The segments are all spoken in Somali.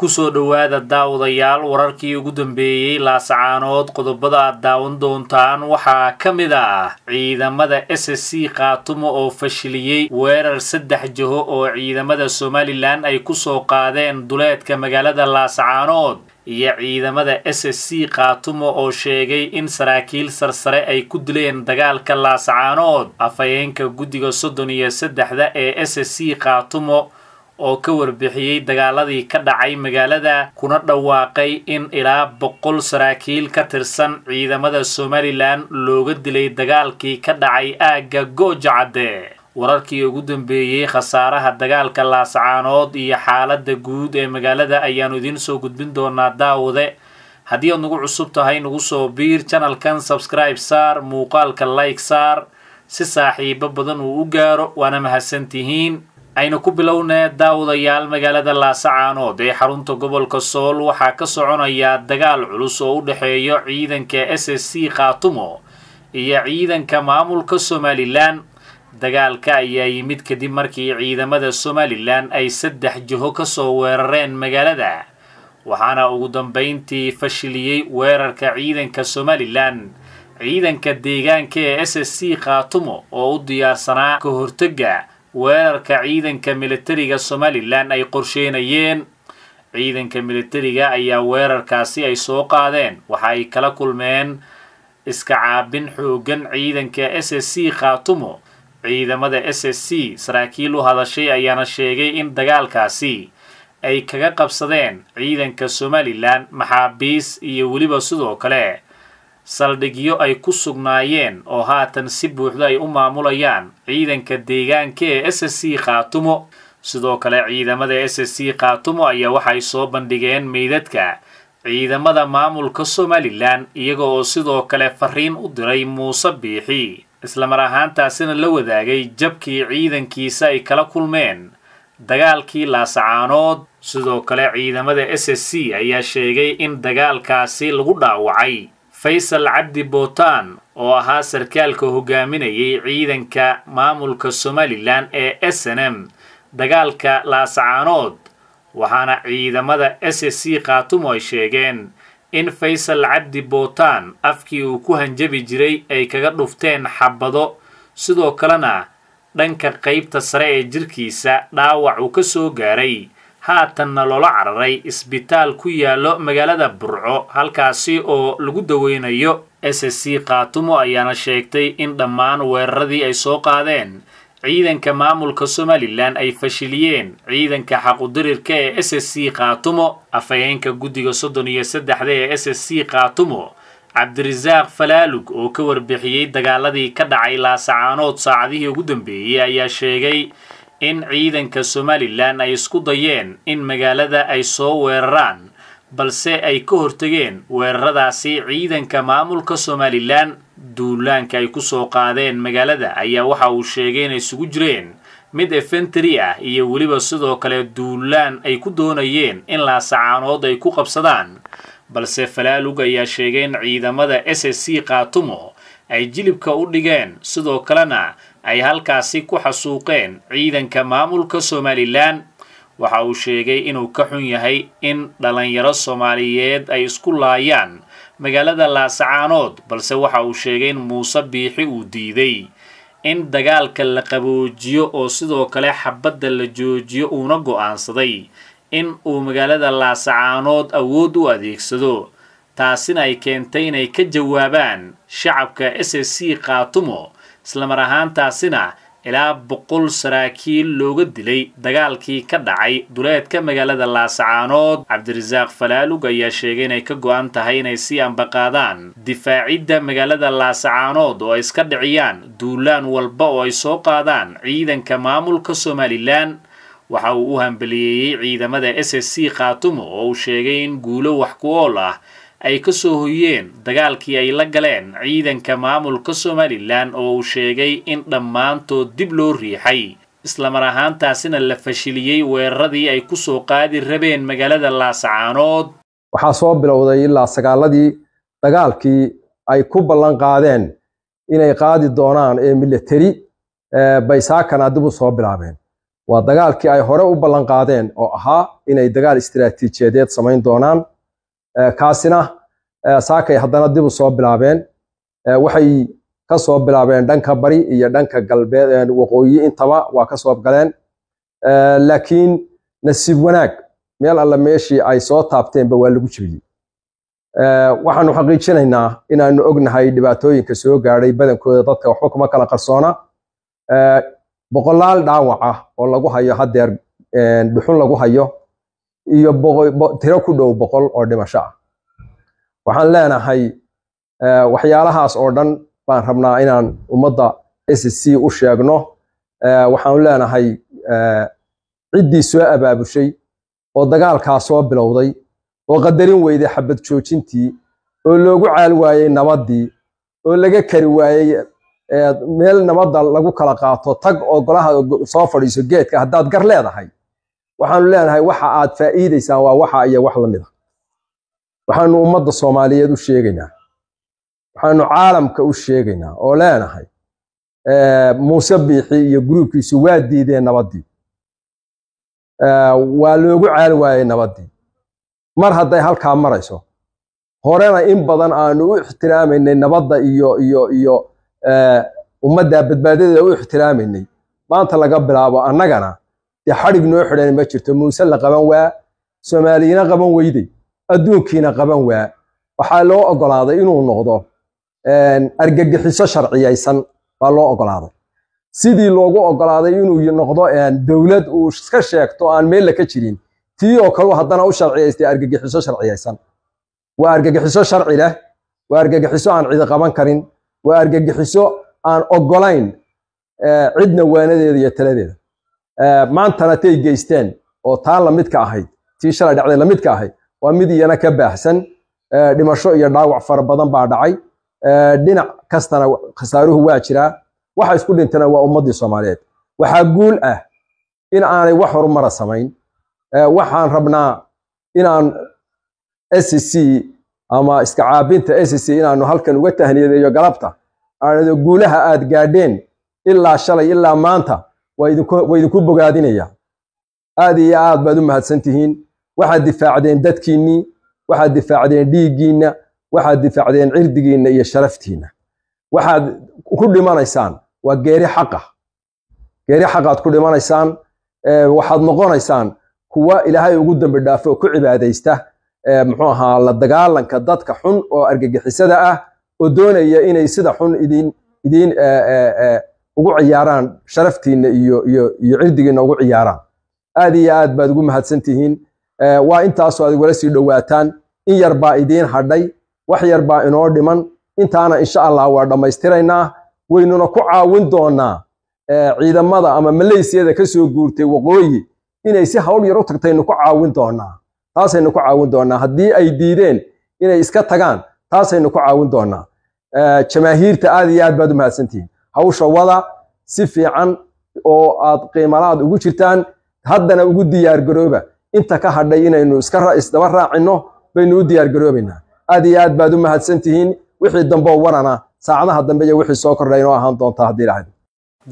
kusoo dhowaada daawadayaal wararkii ugu dambeeyey laascaanood qodobada aad daawan doontaan waxaa ka mid ah ciidamada s s c khaatumo oo fashiliyey weerar saddex jaho oo ciidamada somalilan ay kusoo qaadeen duleedka magaalada laascaanood iyo ciidamada s s c khaatumo oo sheegay in saraakiil sarsare ay ku dileen dagaalka laascaanood afhayeenka guddiga soddon iyo saddexda ee s s c khaatumo oo ka warbixiyey dagaaladii ka dhacay magaalada kuna dhawaaqay in ilaa boqol saraakiil ka tirsan ciidamada somalilan looga dilay dagaalkii ka dhacay aagga goojacadde wararkii ugu dambeeyey khasaaraha dagaalka laascaanood iyo xaaladda guud ee magaalada ayaannu idiin soo gudbin doonaa daawade haddii aad nagu cusub tahay nagu soo biir janalkan sabscribe saar muuqaalka like saar si saaxiibo badan uu u gaaro waana mahadsan tihiin aynu ku bilownee daawadayaal magaalada laascaanood ee xarunta gobolka sool waxaa ka soconayaa dagaal culus oo u dhexeeyo ciidanka s s c khaatumo iyo ciidanka maamulka somalilan dagaalka ayaa yimid kadib markii ciidamada somalilan ay saddex jiho ka soo weerareen magaalada waxaana ugu dambayntii fashiliyey weerarka ciidanka somalilan ciidanka deegaanka ee s s c khaatumo oo u diyaarsanaa ka hortega weerarka ciidanka militariga somalilan ay qorsheynayeen ciidanka militariga ayaa weerarkaasi ay soo qaadeen waxa ay kala kulmeen iska caabin xooggan ciidanka s s c khaatumo ciidamada s s c saraakiil u hadashay ayaana sheegay in dagaalkaasi ay kaga qabsadeen ciidanka somalilan maxaabiis iyo weliba sidoo kale saldhigyo ay ku sugnaayeen oo haatan si buuxdo ay u maamulayaan ciidanka deegaanka ee s s c khaatumo sidoo kale ciidamada s s c khaatumo ayaa waxay soo bandhigeen meydadka ciidamada maamulka somalilan iyaga oo sidoo kale farriin u diray muuse biixi islamar ahaantaasina la wadaagay jabkii ciidankiisa ay kala kulmeen dagaalkii laascaanood sidoo kale ciidamada s s c ayaa sheegay in dagaalkaasi lagu dhaawacay faysal cabdi bootaan oo ahaa sarkaalka hogaaminayay ciidanka maamulka somalilan ee s n m dagaalka laasacaanood waxaana ciidamada s c khaatumo ay sheegeen in faysal cabdi bootaan afkii uu ku hanjabi jiray ay kaga dhufteen xabado sidoo kalena dhanka qaybta sare ee jirkiisa dhaawac uu ka soo gaaray haatanna loola cararay isbitaal ku yaallo magaalada burco halkaasi oo lagu daweynayo s s c khaatumo ayaana sheegtay in dhammaan weeraradii ay soo qaadeen ciidanka maamulka somalilan ay fashiliyeen ciidanka xaqudirirka ee s s c khaatumo afhayeenka guddiga soddon iyo saddexda ee s s c khaatumo cabdirasaaq falaalug oo ka warbixiyey dagaaladii ka dhacay laasacaanood saacadihii ugu dambeeyey ayaa sheegay in ciidanka somalilan ay isku dayeen in magaalada ay soo weeraraan balse ay ka hortegeen weeraradaasi ciidanka maamulka somalilan duulaanka ay kusoo qaadeen magaalada ayaa waxa uu sheegay inay isugu jireen mid efenteri ah iyo weliba sidoo kale duulaan ay ku doonayeen in laasacaanood ay ku qabsadaan balse falaalug ayaa sheegay in ciidamada s c khaatumo ay jilibka u dhigeen sidoo kalena ay halkaasi ku xasuuqeen ciidanka maamulka somalilan waxa uu sheegay inuu ka xun yahay in dhallinyaro soomaaliyeed ay isku laayaan magaalada laasacaanood balse waxa uu sheegay in muuse biixi uu diiday in dagaalka la qaboojiyo oo sidoo kale xabadda la joojiyo uuna go'aansaday in uu magaalada laasacaanood awood u adeegsado taasina ay keentay inay ka jawaabaan shacabka s s c khaatumo islamar ahaantaasina ilaa boqol saraakiil looga dilay dagaalkii ka dhacay duleedka magaalada laasacaanood cabdirasaaq falaalug ayaa sheegay inay ka go'an tahay inay sii ambaqaadaan difaacidda magaalada laasacaanood oo ay iska dhiciyaan duulaan walba oo ay soo qaadaan ciidanka maamulka somalilan waxa uu u hambaliyeeyey ciidamada s s c khaatumo oo uu sheegay in guulo wax ku ool ah ay ka soo hoyeen dagaalkii ay la galeen ciidanka maamulka somalilan oo uu sheegay in dhammaantood dib loo riixay islamar ahaantaasina la fashiliyey weeraradii ay ku soo qaadi rabeen magaalada laasacaanood waxaa soo bilowday ilaa sagaaladii dagaalkii ay ku ballan qaadeen inay qaadi doonaan ee militari eh, baysaakana dib u soo bilaabeen waa dagaalkii ay hore u ballan qaadeen oo ahaa inay dagaal istaraatiijiyadeed samayn doonaan kaasina saakay haddana dib u soo bilaabeen waxay kasoo bilaabeen dhanka bari iyo dhanka galbeed waqooyi intaba waa ka soo galeen laakiin nasiib wanaag meel alla meeshii ay soo taabteenba waa lagu jibiyey waxaanu xaqiijinaynaa inaanu ognahay dhibaatooyinka soo gaadhay badankooda dadka waxba kuma kala qarsoona boqolaal dhaawac ah oo lagu hayo haddeer dhuxun lagu hayo iyo tiro ku dhow boqol oo dhimasho ah waxaan leenahay eh, waxyaalahaas oo dhan baan rabnaa inaan ummadda s c u sheegno eh, waxaanu leenahay eh, ciddii soo abaabushay oo dagaalkaa soo bilowday oo qadarin weyday xabad joojintii oo loogu caal waayey nabaddii oo laga kari waayey meel nabadda lagu kala qaato tag oo golaha soo fadhiiso geedka haddaad gar leedahay waxaanu leenahay waxa aad faa'iidaysaan waa waxa iyo wax la mid ah. waxaanu ummadda soomaaliyeed u sheegaynaa waxaanu caalamka u sheegaynaa oo leenahay muuse biixii iyo gruubkiisu waa diideen nabaddii waa loogu caali waayay nabaddii mar hadday halkaa marayso horena in badan aanu u ixtiraamaynay nabadda iyo iyo iyo ummaddaa badbaadadeeda u ixtiraamaynay maanta laga bilaabo annagana dee xadhig noo xidhan ma jirto muuse la qaban waa soomaaliyina qaban weyday adduunkiina qaban waa waxaa loo ogolaaday inuu noqdo argagixiso sharciyaysan baa loo ogolaaday sidii loogu ogolaaday inuu noqdo dowlad uu iska sheegto aan meel laka jirin tii oo kale haddana u sharciyaystay argagixiso sharciyaysan waa argagixiso sharci leh waa argagixiso aan cidi qaban karin waa argagixiso aan ogolayn cidna waanadeeda iyo taladeeda maantana tay geysteen oo taa lamidka ahayd tii shalay dhacday lamidka ahayd waa mid iyana ka baahsan dhimasho iyo dhaawac fara badan baa dhacay dhinac kastana khasaaruhu waa jiraa waxa isku dhintana waa ummaddii soomaaliyeed waxaa guul ah in aanay wax horumara samayn waxaan rabnaa inaan sc e ama iskacaabinta sc e inaanu halkan uga tahniyadeeyo galabta guulaha aad gaadheen ilaa shalay ilaa maanta waa idinku bogaadinaya aad iyo aad baad u mahadsan tihiin waxaad difaacdeen dadkiinnii waxaad difaacdeen dhiiggiinna waxaad difaacdeen cirdigiinna iyo sharaftiinna waxaad ku dhimanaysaan waa geeri xaqa ah. geeri xaqaad ku dhimanaysaan waxaad noqonaysaan kuwa ilaahay ugu dambi dhaafo oo ku cibaadaysta muxuu ahaa la dagaalanka dadka xun oo argagixisada ah oo doonaya inay sida xun idin idin ugu ciyaaraan sharaftiinna iyo iyo iyo cirdigiinna ugu ciyaaraan aad iyo aad baad ugu mahadsantihiin waa intaasoo aad igula sii dhowaataan in yar baa idiin hadhay wax yar baa inoo dhiman intaana insha allah waa dhammaystiraynaa waynuna ku caawin doonaa ciidamada ama maleysiyada ka soo guurtay waqooyi inay si hawl yar u tagtaynu ku caawin doonaa taasaynu ku caawin doonaa haddii ay diideen inay iska tagaan taasaynu ku caawin doonaa jamaahiirta aad iyo aad baad u mahadsantihiin hawsha wada si fiican oo aad qiimalaad ugu jirtaan haddana ugu diyaargarooba inta ka hadhay inaynu isdaba raacinno baynu u diyaar garoobaynaa aad iyo aad baad u mahadsantihiin wixii dambeoo warana saacadaha dambe iyo wixii soo kordhay inoo ahaan doonta haddii lahayd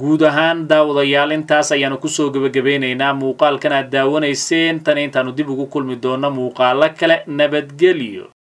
guud ahaan daawadayaal intaas ayaanu ku soo gebagabeynaynaa muuqaalkan aad daawanayseen tan intaanu dib ugu kulmi doonno muuqaalo kale nabadgelyo